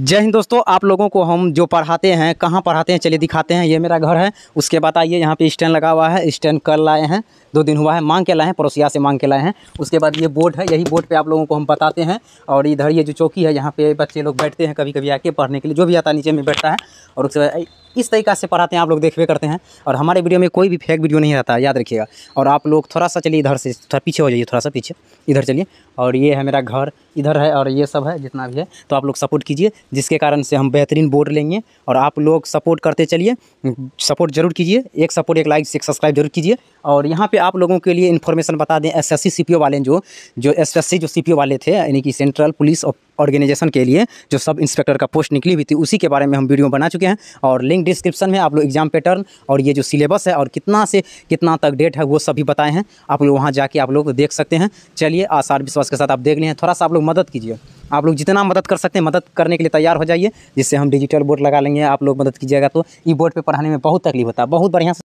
जय हिंद दोस्तों आप लोगों को हम जो पढ़ाते हैं कहाँ पढ़ाते हैं चलिए दिखाते हैं ये मेरा घर है उसके बाद आइए यहाँ पे स्टैंड लगा हुआ है स्टैंड कल लाए हैं दो दिन हुआ है मांग के लाए हैं पड़ोसिया से मांग के लाए हैं उसके बाद ये बोर्ड है यही बोर्ड पे आप लोगों को हम बताते हैं और इधर ये जो चौकी है यहाँ पे बच्चे लोग बैठते हैं कभी कभी आके पढ़ने के लिए जो भी आता नीचे में बैठता है और उसके बाद इस तरीका से पढ़ाते हैं आप लोग देखवे करते हैं और हमारे वीडियो में कोई भी फेक वीडियो नहीं रहता है याद रखिएगा और आप लोग थोड़ा सा चलिए इधर से थोड़ा पीछे हो जाइए थोड़ा सा पीछे इधर चलिए और ये है मेरा घर इधर है और ये सब है जितना भी है तो आप लोग सपोर्ट कीजिए जिसके कारण से हम बेहतरीन बोर्ड लेंगे और आप लोग सपोर्ट करते चलिए सपोर्ट जरूर कीजिए एक सपोर्ट एक लाइक एक सब्सक्राइब जरूर कीजिए और यहाँ पे आप लोगों के लिए इन्फॉर्मेशन बता दें एस एस वाले जो जो एस जो सी वाले थे यानी कि सेंट्रल पुलिस और ऑर्गेनाइजेशन के लिए जो सब इंस्पेक्टर का पोस्ट निकली हुई थी उसी के बारे में हम वीडियो बना चुके हैं और लिंक डिस्क्रिप्शन में आप लोग एग्जाम पैटर्न और ये जो सिलेबस है और कितना से कितना तक डेट है वो सभी बताए हैं आप लोग वहाँ जाके आप लोग देख सकते हैं चलिए आसार विश्वास के साथ आप देख लें थोड़ा सा आप लोग मदद कीजिए आप लोग जितना मदद कर सकते हैं मदद करने के लिए तैयार हो जाइए जिससे हम डिजिटल बोर्ड लगा लेंगे आप लोग मदद कीजिएगा तो ई बोर्ड पर पढ़ाने में बहुत तकलीफ होता है बहुत बढ़िया